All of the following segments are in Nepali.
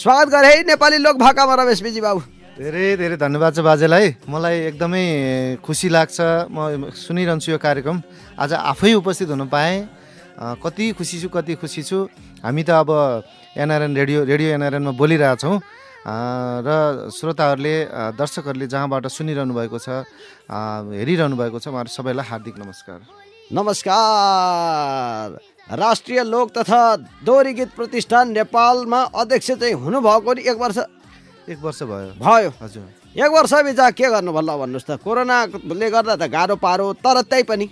स्वागत गरे है नेपाली लोक भाकामा रमेश बिजी बाबु धेरै धेरै धन्यवाद छ बाजेलाई मलाई एकदमै खुसी लाग्छ म सुनिरहन्छु यो कार्यक्रम आज आफै उपस्थित हुन पाएँ कति खुसी छु कति खुसी छु हामी त अब एनआरएन रेडियो रेडियो एनआरएनमा बोलिरहेछौँ र श्रोताहरूले दर्शकहरूले जहाँबाट सुनिरहनु भएको छ हेरिरहनु भएको छ उहाँहरू सबैलाई हार्दिक नमस्कार नमस्कार राष्ट्रिय लोक तथा दोहोरी गीत प्रतिष्ठान नेपालमा अध्यक्ष चाहिँ हुनुभएको नि एक वर्ष एक वर्ष भयो भयो हजुर एक वर्ष बिचा के गर्नु भन्ला भन्नुहोस् त कोरोनाले गर्दा त गाह्रो पारो तर त्यही पनि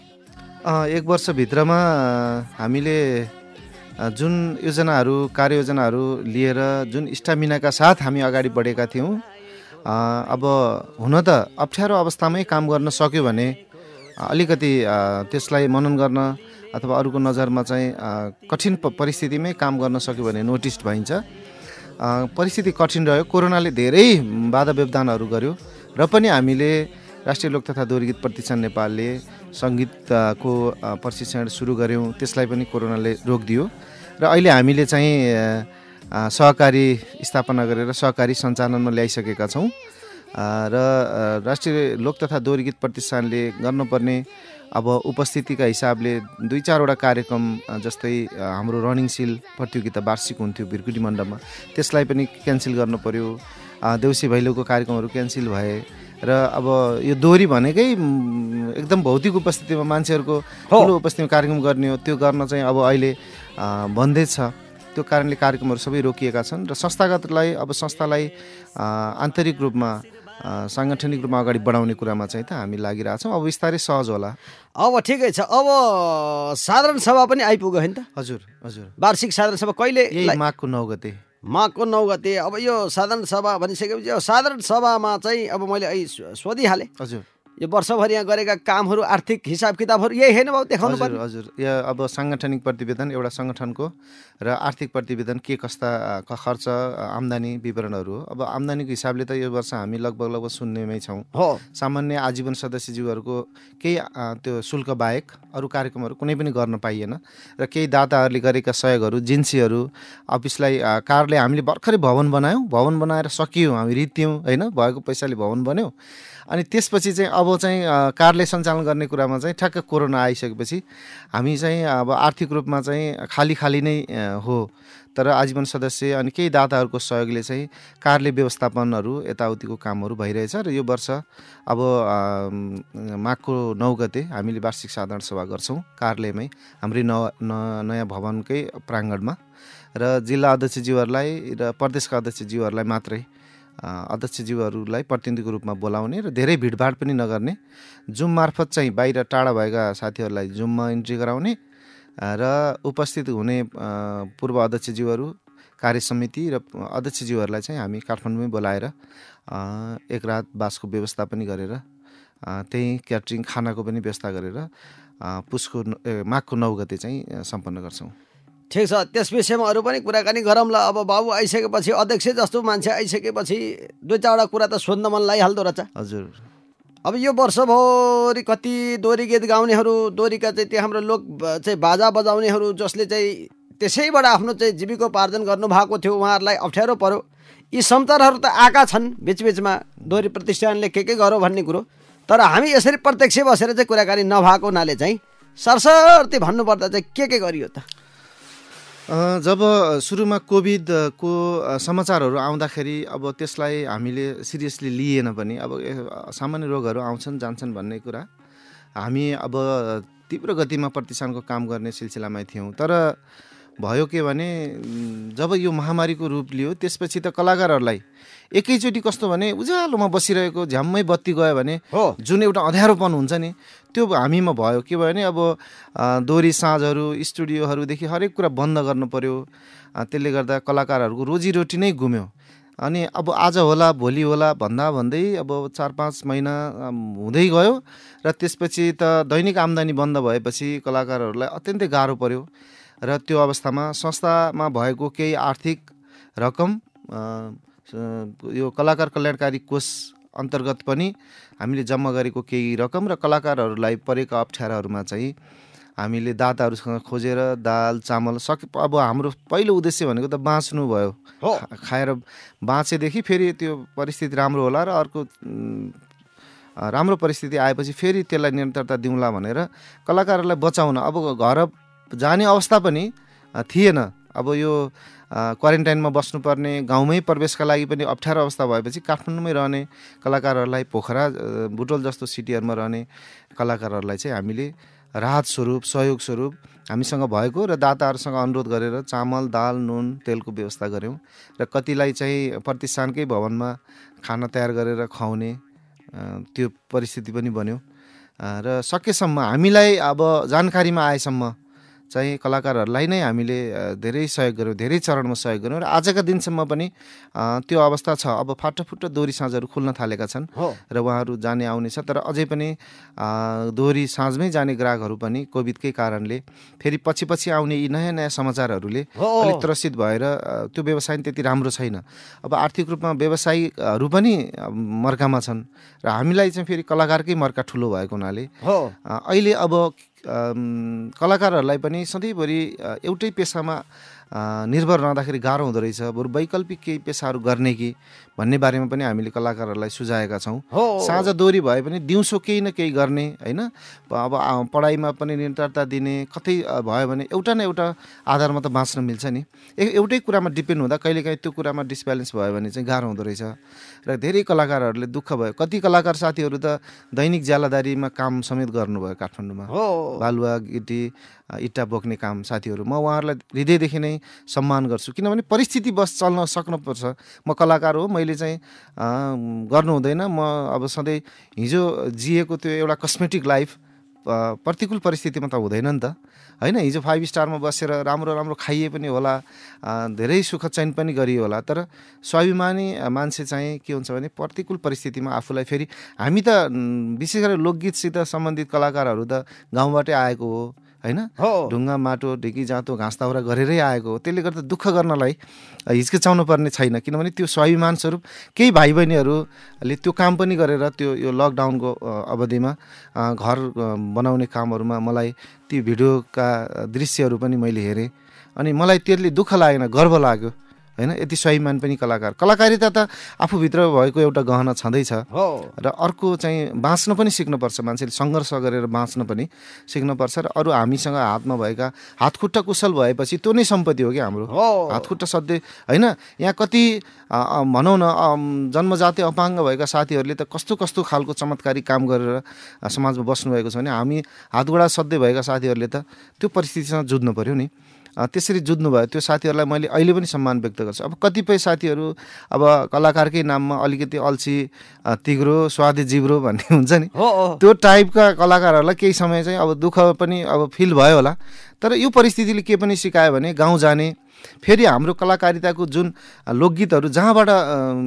एक वर्षभित्रमा हामीले जुन योजनाहरू कार्ययोजनाहरू लिएर जुन स्टामिनाका साथ हामी अगाडि बढेका थियौँ अब हुन त अप्ठ्यारो अवस्थामै काम गर्न सक्यो भने अलिकति त्यसलाई मनन गर्न अथवा अरूको नजरमा चाहिँ कठिन परिस्थितिमै काम गर्न सक्यो भने नोटिस्ड भइन्छ परिस्थिति कठिन रह्यो कोरोनाले धेरै बाधा व्यवधानहरू गर्यो र पनि हामीले राष्ट्रिय लोक तथा गीत प्रतिष्ठान नेपालले सङ्गीतको प्रशिक्षण सुरु गऱ्यौँ त्यसलाई पनि कोरोनाले रोकिदियो र अहिले हामीले चाहिँ सहकारी स्थापना गरेर सहकारी सञ्चालनमा ल्याइसकेका छौँ र राष्ट्रिय लोक तथा गीत प्रतिष्ठानले गर्नुपर्ने अब उपस्थितिका हिसाबले दुई चारवटा कार्यक्रम जस्तै हाम्रो रनिङ सिल प्रतियोगिता वार्षिक हुन्थ्यो भिरकुटी मण्डपमा त्यसलाई पनि क्यान्सल गर्नु पऱ्यो देउसी भैलोको कार्यक्रमहरू क्यान्सल भए र अब यो दोहोरी भनेकै एकदम भौतिक उपस्थितिमा मान्छेहरूको ठुलो उपस्थितिमा कार्यक्रम गर्ने हो त्यो गर्न चाहिँ अब अहिले छ त्यो कारणले कार्यक्रमहरू सबै रोकिएका छन् र संस्थागतलाई अब संस्थालाई आन्तरिक रूपमा साङ्गठनिक रूपमा अगाडि बढाउने कुरामा चाहिँ त हामी लागिरहेछौँ अब बिस्तारै सहज होला अब ठिकै छ अब साधारण सभा पनि आइपुग्यो होइन त हजुर हजुर वार्षिक साधारण सभा कहिले माघको नौ गते माघको नौ गते अब यो साधारण सभा भनिसकेपछि अब साधारण सभामा चाहिँ अब मैले सोधिहालेँ हजुर यो वर्षभरि यहाँ गरेका कामहरू आर्थिक हिसाब किताबहरू यही हेर्नु देखाउनु हजुर हजुर यो अब साङ्गठनिक प्रतिवेदन एउटा सङ्गठनको र आर्थिक प्रतिवेदन के कस्ता खर्च आम्दानी विवरणहरू हो अब आम्दानीको हिसाबले त यो वर्ष हामी लगभग लगभग शून्यमै छौँ हो सामान्य आजीवन सदस्यज्यूहरूको केही त्यो शुल्क बाहेक अरू कार्यक्रमहरू कुनै पनि गर्न पाइएन र केही दाताहरूले गरेका सहयोगहरू जिन्सीहरू अफिसलाई कारले हामीले भर्खरै भवन बनायौँ भवन बनाएर सकियौँ हामी रित्यौँ होइन भएको पैसाले भवन बन्यौँ अनि त्यसपछि चाहिँ अब चाहिँ कारले सञ्चालन गर्ने कुरामा चाहिँ ठ्याक्क कोरोना आइसकेपछि हामी चाहिँ अब आर्थिक रूपमा चाहिँ खाली खाली नै हो तर आजीवन सदस्य अनि केही दाताहरूको सहयोगले चाहिँ कारले व्यवस्थापनहरू यताउतिको कामहरू भइरहेछ र यो वर्ष अब माघको नौ गते हामीले वार्षिक साधारण सभा गर्छौँ कार्यालयमै हाम्रै नयाँ भवनकै प्राङ्गणमा र जिल्ला अध्यक्षज्यूहरूलाई र प्रदेशका अध्यक्षज्यूहरूलाई मात्रै अध्यक्षज्यूहरूलाई प्रतिनिधिको रूपमा बोलाउने र धेरै भिडभाड पनि नगर्ने जुम मार्फत चाहिँ बाहिर टाढा भएका साथीहरूलाई जुममा इन्ट्री गराउने र उपस्थित हुने पूर्व अध्यक्षज्यूहरू कार्य समिति र अध्यक्षज्यूहरूलाई चाहिँ हामी काठमाडौँमै बोलाएर एक रात बासको व्यवस्था पनि गरेर त्यही क्याटरिङ खानाको पनि व्यवस्था गरेर पुसको माघको नौ गते चाहिँ सम्पन्न गर्छौँ ठिक छ त्यस विषयमा अरू पनि कुराकानी ल अब बाबु आइसकेपछि अध्यक्ष जस्तो मान्छे आइसकेपछि दुई चारवटा कुरा त सोध्न मन लागिहाल्दो रहेछ हजुर अब यो वर्षभरि कति दोरी गीत गाउनेहरू दोरीका चाहिँ त्यो हाम्रो लोक चाहिँ बाजा बजाउनेहरू जसले चाहिँ त्यसैबाट आफ्नो चाहिँ जीविकोपार्जन गर्नुभएको थियो उहाँहरूलाई अप्ठ्यारो पऱ्यो यी समतरहरू त आएका छन् बिचबिचमा दोरी प्रतिष्ठानले के के गरौँ भन्ने कुरो तर हामी यसरी प्रत्यक्ष बसेर चाहिँ कुराकानी नभएको हुनाले चाहिँ सरसर्ती भन्नुपर्दा चाहिँ के के गरियो त जब सुरुमा कोभिडको समाचारहरू आउँदाखेरि अब त्यसलाई हामीले सिरियसली लिएन भने अब सामान्य रोगहरू आउँछन् जान्छन् भन्ने कुरा हामी अब तीव्र गतिमा प्रतिष्ठानको काम गर्ने सिलसिलामै थियौँ तर भयो के भने जब यो महामारीको रूप लियो त्यसपछि त कलाकारहरूलाई एकैचोटि कस्तो भने उज्यालोमा बसिरहेको झ्याम्मै बत्ती गयो भने हो जुन एउटा अँध्यारोपन हुन्छ नि त्यो हामीमा भयो के भयो भने अब दोहोरी साँझहरू स्टुडियोहरूदेखि हरेक कुरा बन्द गर्नु पऱ्यो त्यसले गर्दा कलाकारहरूको रोजीरोटी नै गुम्यो अनि अब आज होला भोलि होला भन्दा भन्दै अब चार पाँच महिना हुँदै गयो र त्यसपछि त दैनिक आम्दानी बन्द भएपछि कलाकारहरूलाई अत्यन्तै गाह्रो पर्यो र त्यो अवस्थामा संस्थामा भएको केही आर्थिक रकम यो कलाकार कल्याणकारी कोष अन्तर्गत पनि हामीले जम्मा गरेको केही रकम र कलाकारहरूलाई परेका अप्ठ्याराहरूमा चाहिँ हामीले दाताहरूसँग खोजेर दाल चामल सके अब हाम्रो पहिलो उद्देश्य भनेको त बाँच्नु भयो हो खाएर बाँचेदेखि फेरि त्यो परिस्थिति राम्रो होला र अर्को राम्रो परिस्थिति आएपछि फेरि त्यसलाई निरन्तरता दिउँला भनेर कलाकारहरूलाई बचाउन अब घर जाने अवस्था पनि थिएन अब यो क्वारेन्टाइनमा बस्नुपर्ने गाउँमै प्रवेशका लागि पनि अप्ठ्यारो अवस्था भएपछि काठमाडौँमै रहने कलाकारहरूलाई पोखरा बुटोल जस्तो सिटीहरूमा रहने कलाकारहरूलाई चाहिँ हामीले राहत स्वरूप सहयोग स्वरूप हामीसँग भएको र दाताहरूसँग अनुरोध गरेर चामल दाल नुन तेलको व्यवस्था गऱ्यौँ र कतिलाई चाहिँ प्रतिष्ठानकै भवनमा खाना तयार गरेर खुवाउने त्यो परिस्थिति पनि बन्यो र सकेसम्म हामीलाई अब जानकारीमा आएसम्म चाहिँ कलाकारहरूलाई नै हामीले धेरै सहयोग गऱ्यौँ धेरै चरणमा सहयोग गऱ्यौँ र आजका दिनसम्म पनि त्यो अवस्था छ अब फाटाफुट्टा दोहोरी साँझहरू खुल्न थालेका छन् र उहाँहरू जाने आउने छ तर अझै पनि दोहोरी साँझमै जाने ग्राहकहरू पनि कोभिडकै कारणले फेरि पछि पछि आउने यी नयाँ नयाँ समाचारहरूले अलिक त्रसित भएर त्यो व्यवसाय त्यति राम्रो छैन अब आर्थिक रूपमा व्यवसायीहरू पनि मर्कामा छन् र हामीलाई चाहिँ फेरि कलाकारकै मर्का ठुलो भएको हुनाले अहिले अब कलाकारहरूलाई पनि सधैँभरि एउटै पेसामा निर्भर रहँदाखेरि गाह्रो हुँदो रहेछ बरु वैकल्पिक केही पेसाहरू गर्ने कि भन्ने बारेमा पनि हामीले कलाकारहरूलाई सुझाएका छौँ साँझ दोहोरी भए पनि दिउँसो केही न केही गर्ने होइन अब पढाइमा पनि निरन्तरता दिने कतै भयो भने एउटा न एउटा आधारमा त बाँच्न मिल्छ नि एउटै कुरामा डिपेन्ड हुँदा कहिलेकाहीँ त्यो कुरामा डिसब्यालेन्स भयो भने चाहिँ गाह्रो हुँदो रहेछ र धेरै कलाकारहरूले दुःख भयो कति कलाकार साथीहरू त दैनिक ज्यालादारीमा काम समेत गर्नुभयो काठमाडौँमा बालुवा गिटी इट्टा बोक्ने काम साथीहरू म उहाँहरूलाई हृदयदेखि नै सम्मान गर्छु किनभने परिस्थिति बस चल्न सक्नुपर्छ म कलाकार हो मैले ले चाहिँ गर्नु हुँदैन म अब सधैँ हिजो जिएको त्यो एउटा कस्मेटिक लाइफ प्रतिकूल परिस्थितिमा त हुँदैन नि त होइन हिजो फाइभ स्टारमा बसेर राम्रो राम्रो खाइए पनि होला धेरै सुख चयन पनि गरियो होला तर स्वाभिमानी मान्छे चाहिँ के हुन्छ भने प्रतिकूल परिस्थितिमा आफूलाई फेरि हामी त विशेष गरेर लोकगीतसित सम्बन्धित कलाकारहरू त गाउँबाटै आएको हो होइन ढुङ्गा ढिकी जाँतो घाँस दाउरा गरेरै आएको हो त्यसले गर्दा दुःख गर्नलाई हिचकिचाउनु पर्ने छैन किनभने त्यो स्वाभिमान स्वरूप केही भाइ बहिनीहरूले त्यो काम पनि गरेर त्यो यो लकडाउनको अवधिमा घर बनाउने कामहरूमा मलाई ती भिडियोका दृश्यहरू पनि मैले हेरेँ अनि मलाई त्यसले दुःख लागेन गर्व लाग्यो होइन यति स्वाभिमान पनि कलाकार कलाकारिता त आफूभित्र भएको एउटा गहना छँदैछ र अर्को चाहिँ बाँच्न पनि सिक्नुपर्छ मान्छेले सङ्घर्ष गरेर बाँच्न पनि सिक्नुपर्छ र अरू हामीसँग हातमा भएका हातखुट्टा कुशल भएपछि त्यो नै सम्पत्ति हो क्या हाम्रो हातखुट्टा सधैँ होइन यहाँ कति भनौँ न जन्मजाति अपाङ्ग भएका साथीहरूले त कस्तो कस्तो खालको चमत्कारी काम गरेर समाजमा बस्नुभएको छ भने हामी हातगुडा सधैँ भएका साथीहरूले त त्यो परिस्थितिसँग जुझ्नु पऱ्यो नि त्यसरी भयो त्यो साथीहरूलाई मैले अहिले पनि सम्मान व्यक्त गर्छु अब कतिपय साथीहरू अब कलाकारकै नाममा अलिकति अल्छी तिग्रो स्वादे जिब्रो भन्ने हुन्छ नि त्यो टाइपका कलाकारहरूलाई केही समय चाहिँ अब दुःख पनि अब फिल भयो होला तर यो परिस्थितिले के पनि सिकायो भने गाउँ जाने फेरि हाम्रो कलाकारिताको जुन लोकगीतहरू जहाँबाट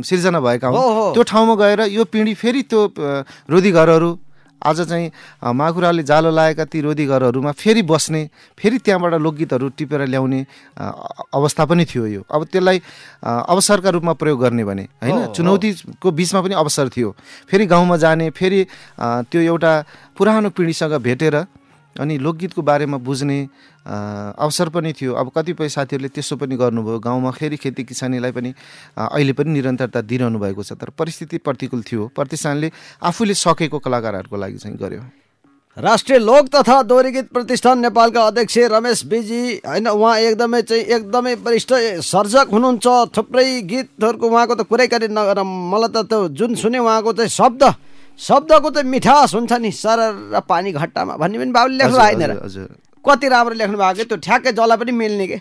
सिर्जना भएका हुन् त्यो ठाउँमा गएर यो पिँढी फेरि त्यो रोदी घरहरू आज चाहिँ माखुराले जालो लागेका ती रोधी घरहरूमा फेरि बस्ने फेरि त्यहाँबाट लोकगीतहरू टिपेर ल्याउने अवस्था पनि थियो यो अब त्यसलाई अवसरका रूपमा प्रयोग गर्ने भने होइन चुनौतीको बिचमा पनि अवसर थियो फेरि गाउँमा जाने फेरि त्यो एउटा पुरानो पिँढीसँग भेटेर अनि लोकगीतको बारेमा बुझ्ने अवसर पनि थियो अब कतिपय साथीहरूले त्यसो पनि गर्नुभयो गाउँमा फेरि खेती किसानीलाई पनि अहिले पनि निरन्तरता दिइरहनु भएको छ तर परिस्थिति प्रतिकूल थियो प्रतिष्ठानले आफूले सकेको कलाकारहरूको लागि चाहिँ गर्यो राष्ट्रिय लोक तथा दोहोरी गीत प्रतिष्ठान नेपालका अध्यक्ष रमेश बिजी होइन उहाँ एकदमै चाहिँ एकदमै वरिष्ठ सर्जक हुनुहुन्छ थुप्रै गीतहरूको उहाँको त कुरैकारी नगर मलाई त त्यो जुन सुने उहाँको चाहिँ शब्द शब्दको त मिठास हुन्छ नि सरर पानी घट्टामा भन्ने पनि बाबुले लेख्नु भएन हजुर कति राम्रो लेख्नु भएको त्यो ठ्याक्कै जला पनि मिल्ने के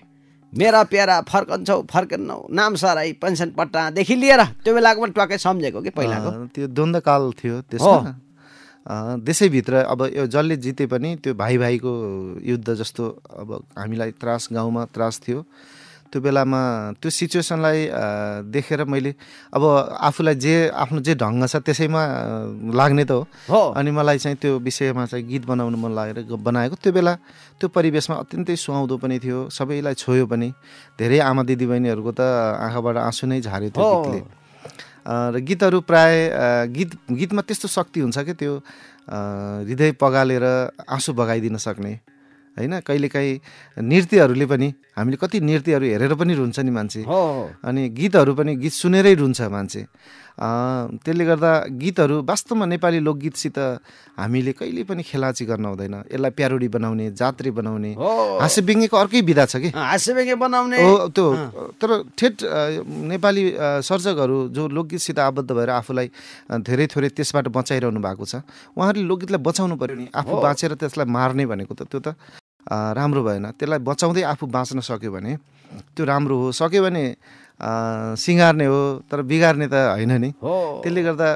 मेरा प्यारा फर्कन्छौ फर्कन्नौ नाम सराई पेन्सन पट्टादेखि लिएर त्यो बेलाको पनि ट्वाक्कै सम्झेको कि पहिलाको त्यो द्वन्द्वकाल थियो त्यसमा भित्र अब यो जसले जिते पनि त्यो भाइ भाइको युद्ध जस्तो अब हामीलाई त्रास गाउँमा त्रास थियो त्यो बेलामा त्यो सिचुएसनलाई देखेर मैले अब आफूलाई जे आफ्नो जे ढङ्ग छ त्यसैमा लाग्ने त हो अनि मलाई चाहिँ त्यो विषयमा चाहिँ गीत बनाउनु मन लागेर बनाएको त्यो बेला त्यो परिवेशमा अत्यन्तै सुहाउँदो पनि थियो सबैलाई छोयो पनि धेरै आमा दिदीबहिनीहरूको त आँखाबाट आँसु नै झार्यो त्यो गीतले र गीतहरू प्राय गीत गीतमा त्यस्तो शक्ति हुन्छ कि त्यो हृदय पगालेर आँसु बगाइदिन सक्ने होइन कहिलेकाहीँ नृत्यहरूले पनि हामीले कति नृत्यहरू हेरेर पनि रुन्छ नि मान्छे अनि गीतहरू पनि गीत सुनेरै रुन्छ मान्छे त्यसले गर्दा गीतहरू वास्तवमा नेपाली लोकगीतसित हामीले कहिले पनि खेलाची गर्न हुँदैन यसलाई प्यारोडी बनाउने जात्री बनाउने हाँसे बेङ्गेको अर्कै विधा छ कि हाँसे बेङ्गे बनाउने हो त्यो तर ठेट नेपाली सर्जकहरू जो लोकगीतसित आबद्ध भएर आफूलाई धेरै थोरै त्यसबाट बचाइरहनु भएको छ उहाँहरूले लोकगीतलाई बचाउनु पऱ्यो नि आफू बाँचेर त्यसलाई मार्ने भनेको त त्यो त राम्रो भएन त्यसलाई बचाउँदै आफू बाँच्न सक्यो भने त्यो राम्रो हो सक्यो भने सिँगार्ने हो तर बिगार्ने त होइन नि त्यसले गर्दा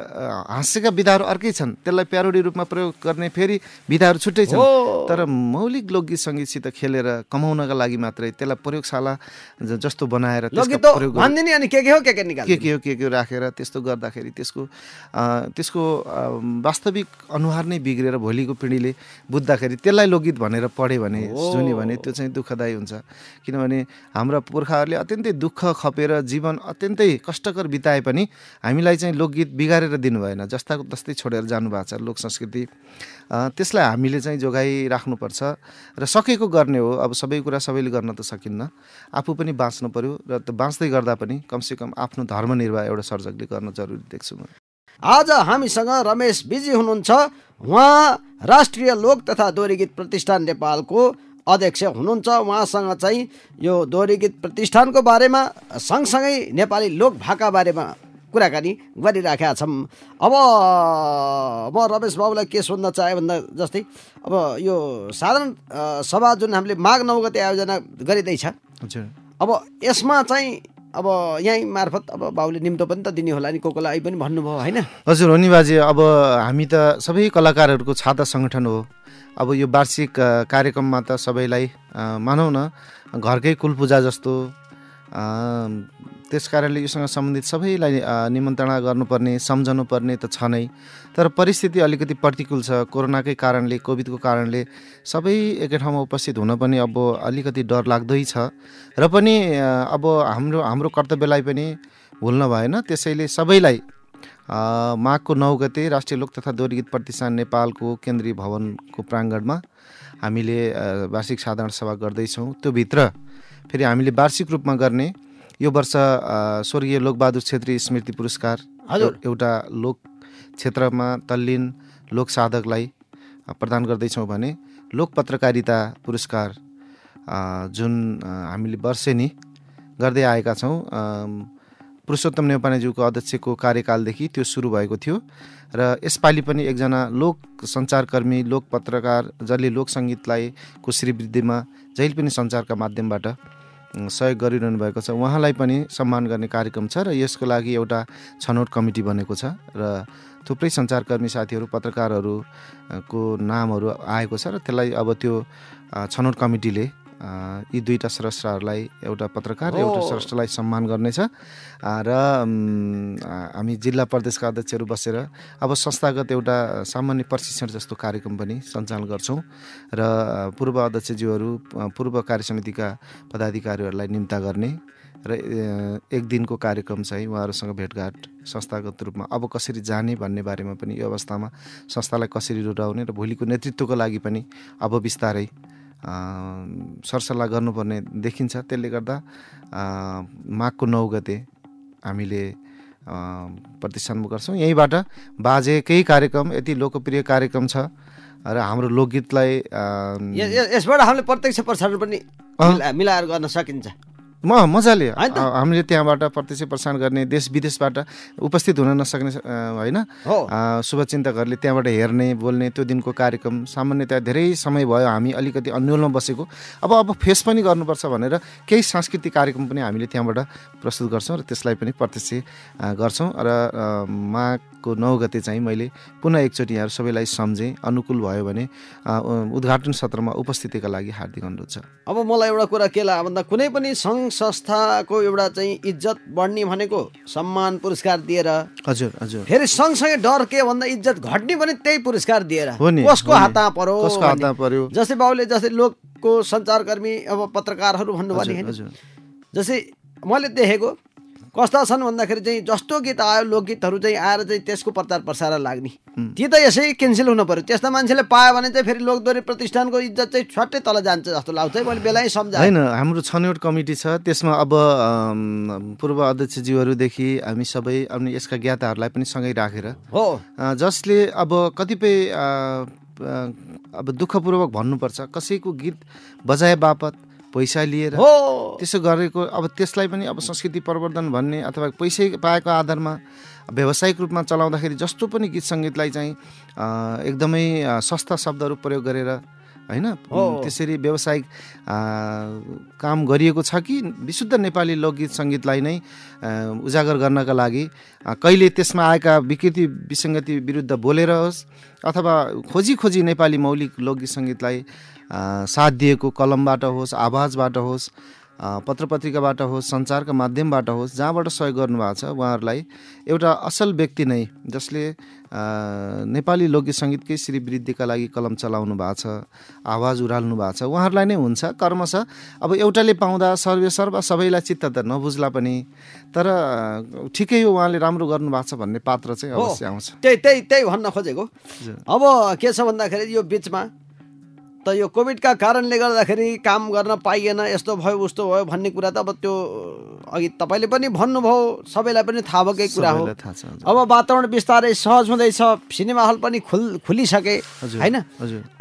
हाँस्यका विधाहरू अर्कै छन् त्यसलाई प्यारोडी रूपमा प्रयोग गर्ने फेरि विधाहरू छुट्टै छन् तर मौलिक लोकगीत सङ्गीतसित खेलेर कमाउनका लागि मात्रै त्यसलाई प्रयोगशाला जस्तो बनाएर के के हो के के राखेर त्यस्तो गर्दाखेरि त्यसको त्यसको वास्तविक अनुहार नै बिग्रेर भोलिको पिँढीले बुझ्दाखेरि त्यसलाई लोकगीत भनेर पढ्यो भने सुन्यो भने त्यो चाहिँ दुःखदायी हुन्छ किनभने हाम्रा पुर्खाहरूले अत्यन्तै दुःख खपेर जीवन अत्यन्तै कष्टकर बिताए पनि हामीलाई चाहिँ लोकगीत बिगारेर दिनु भएन जस्ताको तस्तै छोडेर जानुभएको छ लोक संस्कृति त्यसलाई हामीले चाहिँ जोगाइराख्नुपर्छ र सकेको गर्ने हो अब सबै कुरा सबैले गर्न त सकिन्न आफू पनि बाँच्नु पऱ्यो र त्यो बाँच्दै गर्दा पनि कमसेकम आफ्नो धर्मनिर्वाह एउटा सर्जकले गर्न जरुरी देख्छु म आज हामीसँग रमेश बिजी हुनुहुन्छ उहाँ राष्ट्रिय लोक तथा दोहोरी गीत प्रतिष्ठान नेपालको अध्यक्ष हुनुहुन्छ उहाँसँग चाहिँ यो दोहोरी गीत प्रतिष्ठानको बारेमा सँगसँगै नेपाली लोकभाका बारेमा कुराकानी गरिराखेका छौँ अब म रमेश बाबुलाई के सोध्न चाहेँ भन्दा जस्तै अब यो साधारण सभा जुन हामीले माघ नौ गते आयोजना गरिँदैछ अब यसमा चाहिँ अब यहीँ मार्फत अब बाबुले निम्तो पनि त दिने होला नि कोही पनि भन्नुभयो होइन हजुर हो नि बाजे अब हामी त सबै कलाकारहरूको छाता सङ्गठन हो अब यो वार्षिक कार्यक्रममा त सबैलाई मानौ न घरकै कुलपूजा जस्तो त्यस कारणले योसँग सम्बन्धित सबैलाई निमन्त्रणा गर्नुपर्ने सम्झनुपर्ने पर्ने त छ नै तर परिस्थिति अलिकति प्रतिकूल छ कोरोनाकै कारणले कोभिडको कारणले सबै एकै ठाउँमा उपस्थित हुन पनि अब अलिकति डर लाग्दै छ र पनि अब हाम्रो हाम्रो कर्तव्यलाई पनि भुल्न भएन त्यसैले सबैलाई माघको नौ गते राष्ट्रिय लोक तथा गीत प्रतिष्ठान नेपालको केन्द्रीय भवनको प्राङ्गणमा हामीले वार्षिक साधारण सभा गर्दैछौँ भित्र फेरि हामीले वार्षिक रूपमा गर्ने यो वर्ष स्वर्गीय लोकबहादुर छेत्री स्मृति पुरस्कार हजुर एउटा लोक क्षेत्रमा तल्लीन लोक साधकलाई प्रदान गर्दैछौँ भने लोक पत्रकारिता पुरस्कार जुन हामीले वर्षेनी गर्दै आएका छौँ पुरुषोत्तम नेपालज्यूको अध्यक्षको कार्यकालदेखि त्यो सुरु भएको थियो र यसपालि पनि एकजना लोक सञ्चारकर्मी लोक पत्रकार जसले लोक सङ्गीतलाई को वृद्धिमा जहिले पनि सञ्चारका माध्यमबाट सहयोग गरिरहनु भएको छ उहाँलाई पनि सम्मान गर्ने कार्यक्रम छ र यसको लागि एउटा छनौट कमिटी बनेको छ र थुप्रै सञ्चारकर्मी साथीहरू पत्रकारहरूको नामहरू आएको छ र त्यसलाई अब त्यो छनौट कमिटीले यी दुईवटा स्रष्टाहरूलाई एउटा पत्रकार एउटा स्रष्टालाई सम्मान गर्नेछ र हामी जिल्ला प्रदेशका अध्यक्षहरू बसेर अब संस्थागत एउटा सामान्य प्रशिक्षण जस्तो कार्यक्रम पनि सञ्चालन गर्छौँ र पूर्व अध्यक्षज्यूहरू पूर्व कार्य समितिका पदाधिकारीहरूलाई निम्ता गर्ने र एक दिनको कार्यक्रम चाहिँ उहाँहरूसँग भेटघाट संस्थागत रूपमा अब कसरी जाने भन्ने बारेमा पनि यो अवस्थामा संस्थालाई कसरी रुटाउने र भोलिको नेतृत्वको लागि पनि अब बिस्तारै सरसल्लाह गर्नुपर्ने देखिन्छ त्यसले गर्दा माघको नौ गते हामीले प्रतिष्ठान गर्छौँ यहीँबाट बाजेकै कार्यक्रम यति लोकप्रिय कार्यक्रम छ र हाम्रो लोकगीतलाई यसबाट हामीले प्रत्यक्ष प्रसारण पनि मिलाएर गर्न सकिन्छ म मजाले हामीले त्यहाँबाट प्रत्यक्ष प्रसारण गर्ने देश विदेशबाट उपस्थित हुन नसक्ने होइन शुभचिन्तकहरूले त्यहाँबाट हेर्ने बोल्ने त्यो दिनको कार्यक्रम सामान्यतया धेरै समय भयो हामी अलिकति अन्यलमा बसेको अब अब फेस पनि गर्नुपर्छ भनेर केही सांस्कृतिक कार्यक्रम पनि हामीले त्यहाँबाट प्रस्तुत गर्छौँ र त्यसलाई पनि प्रत्यक्ष गर्छौँ र माघको नौ गते चाहिँ मैले पुनः एकचोटि यहाँहरू सबैलाई सम्झेँ अनुकूल भयो भने उद्घाटन सत्रमा उपस्थितिका लागि हार्दिक अनुरोध छ अब मलाई एउटा कुरा के लाग्यो भन्दा कुनै पनि सङ्घ संस्थाको एउटा चाहिँ इज्जत बढ्ने भनेको सम्मान पुरस्कार दिएर हजुर हजुर फेरि सँगसँगै डर के भन्दा इज्जत घट्ने पनि त्यही पुरस्कार दिएर कसको हातमा पर्यो पर्यो जस्तै बाबुले जस्तै लोकको सञ्चारकर्मी अब पत्रकारहरू भन्नुभयो जस्तै मैले देखेको कस्ता छन् भन्दाखेरि चाहिँ जस्तो गीत आयो लोकगीतहरू चाहिँ आएर चाहिँ त्यसको प्रचार प्रसार लाग्ने ती त यसै क्यान्सल हुनु पऱ्यो त्यस्तो मान्छेले पायो भने चाहिँ फेरि लोकदोरी प्रतिष्ठानको इज्जत चाहिँ छट्टै तल जान्छ जस्तो लाग्छ मैले बेलायै सम्झ होइन हाम्रो छनौट कमिटी छ त्यसमा अब पूर्व अध्यक्षज्यूहरूदेखि हामी सबै अनि यसका ज्ञाताहरूलाई पनि सँगै राखेर हो जसले अब कतिपय अब दुःखपूर्वक भन्नुपर्छ कसैको गीत बजाए बापत पैसा लिएर हो त्यसो गरेको अब त्यसलाई पनि अब संस्कृति प्रवर्धन भन्ने अथवा पैसै पाएको आधारमा व्यावसायिक रूपमा चलाउँदाखेरि जस्तो पनि गीत सङ्गीतलाई चाहिँ एकदमै सस्ता शब्दहरू प्रयोग गरेर होइन त्यसरी व्यावसायिक काम गरिएको छ कि विशुद्ध नेपाली लोकगीत सङ्गीतलाई नै उजागर गर्नका लागि कहिले त्यसमा आएका विकृति विसङ्गति विरुद्ध बोलेर होस् अथवा खोजी खोजी नेपाली मौलिक लोकगीत सङ्गीतलाई साथ दिएको कलमबाट होस् आवाजबाट होस् पत्र पत्रिकाबाट होस् सञ्चारका माध्यमबाट होस् जहाँबाट सहयोग गर्नुभएको छ उहाँहरूलाई एउटा असल व्यक्ति नै जसले नेपाली लोकगीत सङ्गीतकै श्रीवृद्धिका लागि कलम चलाउनु भएको छ आवाज उराल्नु भएको छ उहाँहरूलाई नै हुन्छ कर्म अब एउटाले पाउँदा सर्व सबैलाई चित्त त नबुझ्ला पनि तर ठिकै हो उहाँले राम्रो गर्नुभएको छ भन्ने पात्र चाहिँ अवश्य आउँछ त्यही त्यही त्यही भन्न खोजेको अब के छ भन्दाखेरि यो बिचमा त यो कोभिडका कारणले गर्दाखेरि काम गर्न पाइएन यस्तो भयो उस्तो भयो भन्ने कुरा त अब त्यो अघि तपाईँले पनि भन्नुभयो सबैलाई पनि थाहा भएकै कुरा हो अब वातावरण बिस्तारै सहज हुँदैछ सिनेमा हल पनि खुल खुलिसके होइन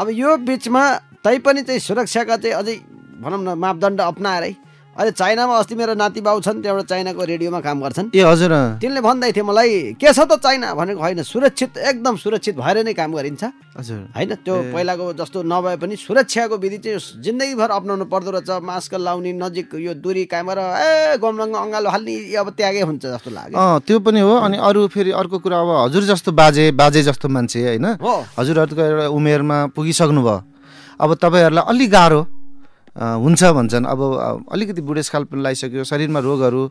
अब यो बिचमा तैपनि चाहिँ सुरक्षाका चाहिँ अझै भनौँ न मापदण्ड अप्नाएरै अहिले चाइनामा अस्ति मेरो नाति नातिबाउ छन् त्यहाँबाट चाइनाको रेडियोमा काम गर्छन् ए हजुर तिनले भन्दै थिए मलाई के छ त चाइना भनेको होइन सुरक्षित एकदम सुरक्षित भएर नै काम गरिन्छ हजुर होइन त्यो पहिलाको जस्तो नभए पनि सुरक्षाको विधि चाहिँ जिन्दगीभर अप्नाउनु पर्दो रहेछ मास्क लाउने नजिक यो दुरी र ए गोमरङ अङ्गालो हाल्ने अब त्यागै हुन्छ जस्तो लाग्यो त्यो पनि हो अनि अरू फेरि अर्को कुरा अब हजुर जस्तो बाजे बाजे जस्तो मान्छे होइन हजुरहरूको एउटा उमेरमा पुगिसक्नु भयो अब तपाईँहरूलाई अलिक गाह्रो हुन्छ भन्छन् अब अलिकति बुढेसकाल पनि लगाइसक्यो शरीरमा रोगहरू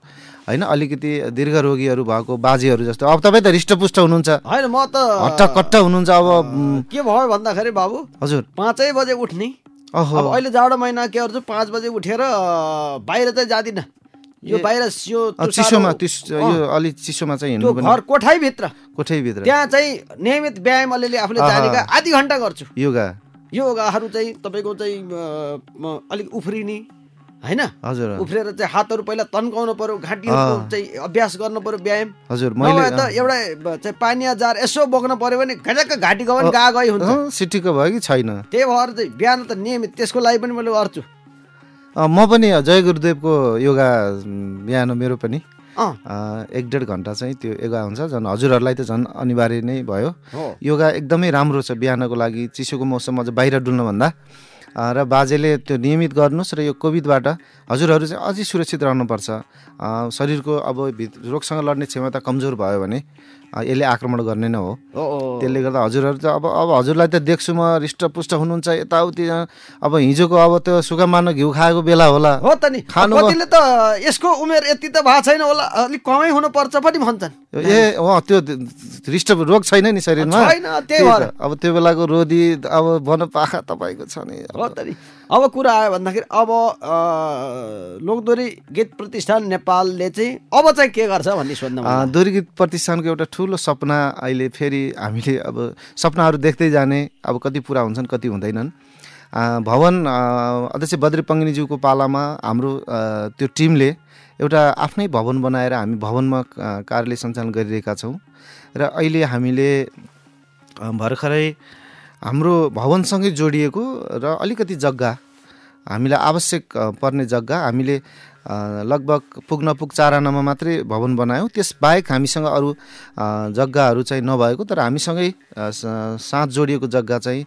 होइन अलिकति दीर्घ रोगीहरू भएको बाजेहरू जस्तो अब तपाईँ त हृष्टपुष्ट हुनुहुन्छ होइन म त हट्टकट्ट हुनुहुन्छ अब के भयो भन्दाखेरि बाबु हजुर पाँचै बजे उठ्ने अब अहिले जाडो महिना के गर्छु पाँच बजे उठेर बाहिर चाहिँ जाँदिनँ यो बाहिर यो चिसोमा यो अलिक चिसोमा चाहिँ हिँड्नु घर कोठाइभित्र कोठाइभित्र त्यहाँ चाहिँ नियमित व्यायाम अलिअलि आफूले जानेका आधी घन्टा गर्छु योगा योगाहरू चाहिँ तपाईँको चाहिँ अलिक उफ्रिने होइन हजुर उफ्रेर चाहिँ हातहरू पहिला तन्काउनु पर्यो घाँटी चाहिँ अभ्यास गर्नु पर्यो व्यायाम हजुर त एउटा चाहिँ पानी जार यसो बोक्नु पर्यो भने घटक्क घाँटी गयो भने गा गई हुन्छ सिटीको भयो कि छैन त्यही भएर चाहिँ बिहान त नियमित त्यसको लागि पनि मैले गर्छु म पनि जय गुरुदेवको योगा बिहान मेरो पनि एक डेढ घन्टा चाहिँ त्यो योगा हुन्छ झन् हजुरहरूलाई त झन् अनिवार्य नै भयो योगा एकदमै राम्रो छ बिहानको लागि चिसोको मौसममा चाहिँ बाहिर डुल्नुभन्दा र बाजेले त्यो नियमित गर्नुहोस् र यो कोभिडबाट हजुरहरू चाहिँ अझै सुरक्षित रहनुपर्छ शरीरको अब भित रोगसँग लड्ने क्षमता कमजोर भयो भने यसले आक्रमण गर्ने नै हो त्यसले गर्दा हजुरहरू त अब अब हजुरलाई त देख्छु म हृष्टपुष्ट हुनुहुन्छ यताउति अब हिजोको अब त्यो मान घिउ खाएको बेला होला हो त नि खानु त यसको उमेर यति त भएको छैन होला अलिक कमै हुनुपर्छ पनि भन्छन् ए अँ त्यो रिष्ट रोग छैन नि शरीरमा अब त्यो बेलाको रोधी अब पाखा तपाईँको छ नि अब कुरा आयो भन्दाखेरि अब लोकदोरी गीत प्रतिष्ठान नेपालले चाहिँ अब चाहिँ के गर्छ भन्ने सोध्नु दोरी गीत प्रतिष्ठानको एउटा ठुलो सपना अहिले फेरि हामीले अब सपनाहरू देख्दै जाने अब कति पुरा हुन्छन् कति हुँदैनन् भवन अध्यक्ष बद्री पङ्गिनीज्यूको पालामा हाम्रो त्यो टिमले एउटा आफ्नै भवन बनाएर हामी भवनमा कार्यालय सञ्चालन गरिरहेका छौँ र अहिले हामीले भर्खरै हाम्रो भवनसँगै जोडिएको र अलिकति जग्गा हामीलाई आवश्यक पर्ने जग्गा हामीले लगभग पुग्न पुग चार आनामा मात्रै भवन बनायौँ त्यसबाहेक हामीसँग अरू जग्गाहरू चाहिँ नभएको तर हामीसँगै साथ जोडिएको जग्गा चाहिँ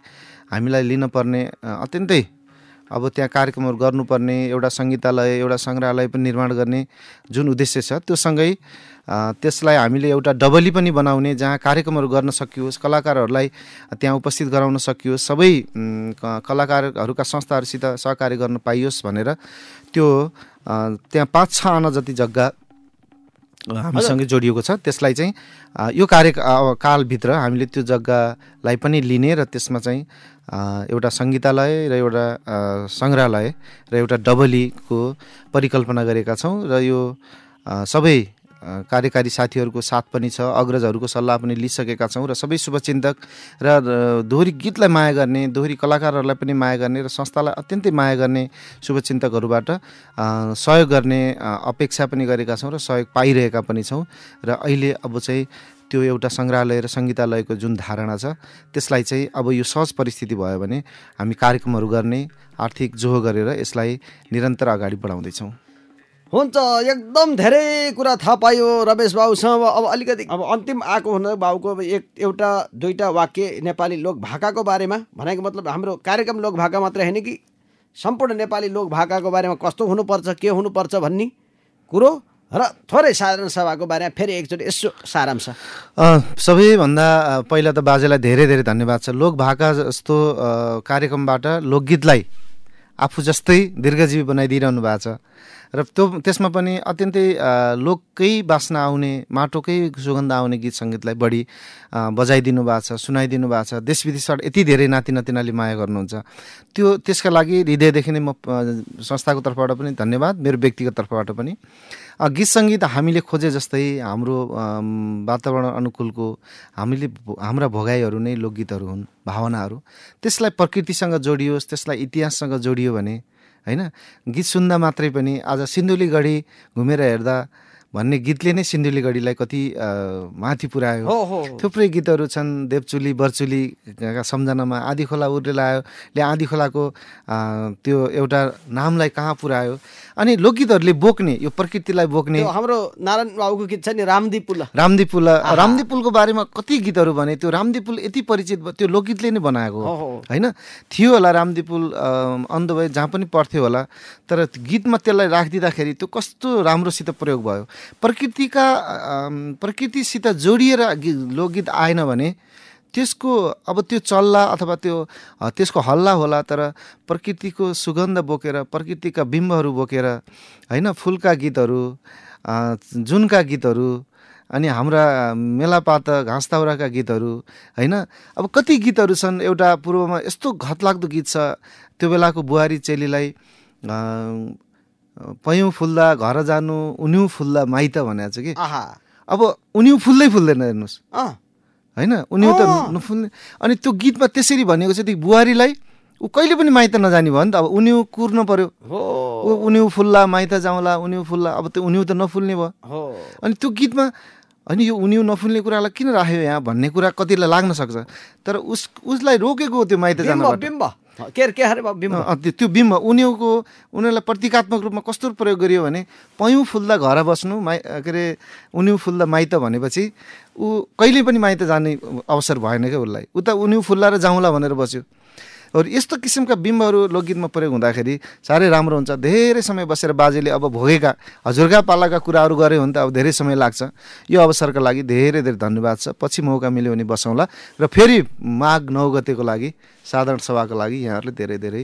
हामीलाई लिन पर्ने अत्यन्तै अब त्यहाँ कार्यक्रमहरू गर्नुपर्ने एउटा सङ्गीतालय एउटा सङ्ग्रहालय पनि निर्माण गर्ने जुन उद्देश्य छ त्योसँगै त्यसलाई हामीले एउटा डबली पनि बनाउने जहाँ कार्यक्रमहरू गर्न सकियोस् कलाकारहरूलाई त्यहाँ उपस्थित गराउन सकियोस् सबै कलाकारहरूका संस्थाहरूसित सहकार्य गर्न पाइयोस् भनेर त्यो त्यहाँ पाँच छ आना जति जग्गा हामीसँग जोडिएको छ त्यसलाई चाहिँ यो कार्य कालभित्र हामीले त्यो जग्गालाई पनि लिने र त्यसमा चाहिँ एउटा सङ्गीतालय र एउटा सङ्ग्रहालय र एउटा डबलीको परिकल्पना गरेका छौँ र यो सबै कार्यकारी साथीहरूको साथ पनि छ अग्रजहरूको सल्लाह पनि लिइसकेका छौँ र सबै शुभचिन्तक र दोहोरी गीतलाई माया गर्ने दोहोरी कलाकारहरूलाई पनि माया गर्ने र संस्थालाई अत्यन्तै माया गर्ने शुभचिन्तकहरूबाट सहयोग गर्ने अपेक्षा पनि गरेका छौँ र सहयोग पाइरहेका पनि छौँ र अहिले अब चाहिँ त्यो एउटा सङ्ग्रहालय र सङ्गीतालयको जुन धारणा छ त्यसलाई चाहिँ अब यो सहज परिस्थिति भयो भने हामी कार्यक्रमहरू गर्ने आर्थिक जोहो गरेर यसलाई निरन्तर अगाडि बढाउँदैछौँ हुन्छ एकदम धेरै कुरा थाहा पायो रमेश बाबुसँग अब अलिकति अब अन्तिम आएको हुन बाबुको अब एक एउटा दुईवटा वाक्य नेपाली लोकभाकाको बारेमा भनेको मतलब हाम्रो कार्यक्रम लोकभाका मात्रै मात्र होइन कि सम्पूर्ण नेपाली लोकभाकाको बारेमा कस्तो हुनुपर्छ के हुनुपर्छ भन्ने कुरो र थोरै साधारण सभाको बारेमा फेरि एकचोटि यसो छ सबैभन्दा पहिला त बाजेलाई धेरै धेरै धन्यवाद छ लोकभाका जस्तो कार्यक्रमबाट लोकगीतलाई आफू जस्तै दीर्घजीवी बनाइदिइरहनु भएको छ र त्यो त्यसमा पनि अत्यन्तै लोककै बासना आउने माटोकै सुगन्ध आउने गीत सङ्गीतलाई बढी बजाइदिनु भएको छ सुनाइदिनु भएको छ देश विदेशबाट यति धेरै नाति नातिनाले माया गर्नुहुन्छ त्यो त्यसका लागि हृदयदेखि नै म संस्थाको तर्फबाट पनि धन्यवाद मेरो व्यक्तिगत तर्फबाट पनि गीत सङ्गीत हामीले खोजे जस्तै हाम्रो वातावरण अनुकूलको हामीले हाम्रा भोगाईहरू नै लोकगीतहरू हुन् भावनाहरू त्यसलाई प्रकृतिसँग जोडियोस् त्यसलाई इतिहाससँग जोडियो भने होइन गीत सुन्दा मात्रै पनि आज सिन्धुलीगढी घुमेर हेर्दा भन्ने गीतले नै सिन्धुलीगढीलाई कति माथि पुऱ्यायो थुप्रै गीतहरू छन् देवचुली बर्चुलीका सम्झनामा आधी खोला ले आधी खोलाको त्यो एउटा नामलाई कहाँ पुऱ्यायो अनि लोकगीतहरूले बोक्ने यो प्रकृतिलाई बोक्ने हाम्रो नारायण बाबुको गीत छ नि रामदी पुल रामदी पुल रामदी पुलको बारेमा कति गीतहरू भने त्यो रामदी पुल यति परिचित त्यो लोकगीतले नै बनाएको होइन थियो होला रामदी पुल अन्ध भए जहाँ पनि पर्थ्यो होला तर गीतमा त्यसलाई राखिदिँदाखेरि त्यो कस्तो राम्रोसित प्रयोग भयो प्रकृतिका प्रकृतिसित जोडिएर लोकगीत आएन भने त्यसको अब त्यो चल्ला अथवा त्यो त्यसको हल्ला होला तर प्रकृतिको सुगन्ध बोकेर प्रकृतिका बिम्बहरू बोकेर होइन फुलका गीतहरू जुनका गीतहरू अनि हाम्रा मेलापात घाँस दाउराका गीतहरू होइन अब कति गीतहरू छन् एउटा पूर्वमा यस्तो घतलाग्दो गीत छ त्यो बेलाको बुहारी चेलीलाई पयौँ फुल्दा घर जानु उन्यु फुल्दा माइत भनेको छ कि अब उन्यु फुल्दै फुल्दैन हेर्नुहोस् होइन उन्यु त नफुल्ने अनि त्यो गीतमा त्यसरी भनेको छ त्यो बुहारीलाई ऊ कहिले पनि माइत नजाने भयो नि त अब उन्यु कुर्नु पऱ्यो ऊ उन्यु फुल्ला माइत जाउँला उन्यु फुल्ला अब त्यो उन्यु त नफुल्ने भयो अनि त्यो गीतमा होइन यो उन्यु नफुल्ने कुरालाई किन राख्यो यहाँ भन्ने कुरा कतिलाई लाग्न सक्छ तर उस उसलाई रोकेको त्यो माइत जानु के के अरे बिम्ब त्यो बिम्ब उनीहरूको उनीहरूलाई प्रतीकात्मक रूपमा कस्तो प्रयोग गरियो भने पयौँ फुल्दा घर बस्नु माइ के अरे उन्यु फुल्दा माइत भनेपछि ऊ कहिले पनि माइत जाने अवसर भएन क्या उसलाई उता उन्यु फुल्ला र जाउँला भनेर बस्यो अरू यस्तो किसिमका बिम्बहरू लोकगीतमा प्रयोग हुँदाखेरि साह्रै राम्रो हुन्छ धेरै समय बसेर बाजेले अब भोगेका हजुरका पालाका कुराहरू गऱ्यो भने त अब धेरै समय लाग्छ यो अवसरका लागि धेरै धेरै धन्यवाद छ पछि मौका मिल्यो भने बसौँला र फेरि माघ नौ गतेको लागि साधारण सभाको लागि यहाँहरूले धेरै धेरै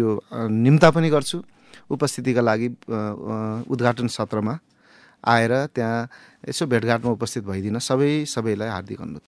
यो निम्ता पनि गर्छु उपस्थितिका लागि उद्घाटन सत्रमा आएर त्यहाँ यसो भेटघाटमा उपस्थित भइदिन सबै सबैलाई हार्दिक अनुरोध